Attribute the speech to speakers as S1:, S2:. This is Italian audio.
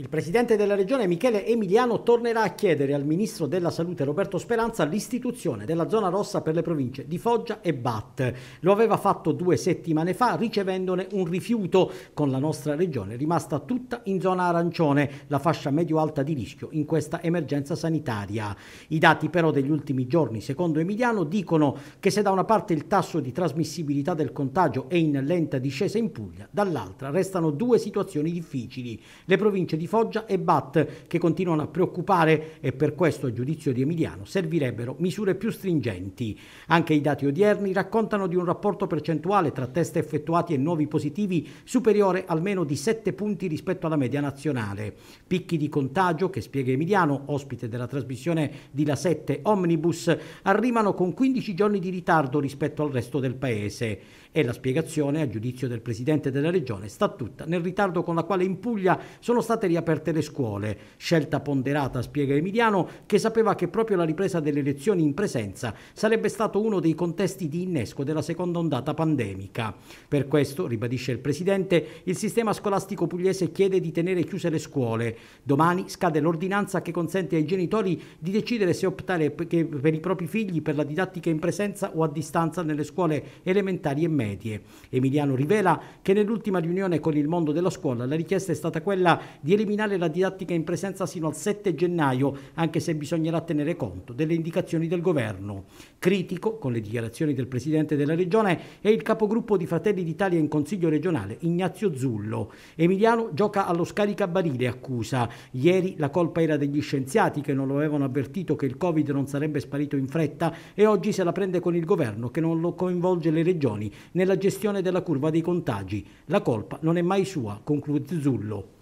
S1: Il presidente della regione Michele Emiliano tornerà a chiedere al ministro della salute Roberto Speranza l'istituzione della zona rossa per le province di Foggia e Bat. Lo aveva fatto due settimane fa ricevendone un rifiuto, con la nostra regione rimasta tutta in zona arancione, la fascia medio-alta di rischio in questa emergenza sanitaria. I dati però degli ultimi giorni, secondo Emiliano, dicono che se da una parte il tasso di trasmissibilità del contagio è in lenta discesa in Puglia, dall'altra restano due situazioni difficili. Le province di Foggia e BAT che continuano a preoccupare e per questo a giudizio di Emiliano servirebbero misure più stringenti. Anche i dati odierni raccontano di un rapporto percentuale tra test effettuati e nuovi positivi superiore almeno di 7 punti rispetto alla media nazionale. Picchi di contagio che spiega Emiliano, ospite della trasmissione di La 7 Omnibus, arrivano con 15 giorni di ritardo rispetto al resto del paese e la spiegazione a giudizio del presidente della regione sta tutta nel ritardo con la quale in Puglia sono state riaperte aperte le scuole, scelta ponderata, spiega Emiliano, che sapeva che proprio la ripresa delle lezioni in presenza sarebbe stato uno dei contesti di innesco della seconda ondata pandemica. Per questo, ribadisce il Presidente, il sistema scolastico pugliese chiede di tenere chiuse le scuole. Domani scade l'ordinanza che consente ai genitori di decidere se optare per i propri figli per la didattica in presenza o a distanza nelle scuole elementari e medie. Emiliano rivela che nell'ultima riunione con il mondo della scuola la richiesta è stata quella di eliminare la didattica in presenza sino al 7 gennaio, anche se bisognerà tenere conto delle indicazioni del governo. Critico, con le dichiarazioni del Presidente della Regione, è il capogruppo di Fratelli d'Italia in Consiglio regionale, Ignazio Zullo. Emiliano gioca allo scaricabarile, accusa. Ieri la colpa era degli scienziati che non lo avevano avvertito che il Covid non sarebbe sparito in fretta e oggi se la prende con il governo che non lo coinvolge le regioni nella gestione della curva dei contagi. La colpa non è mai sua, conclude Zullo.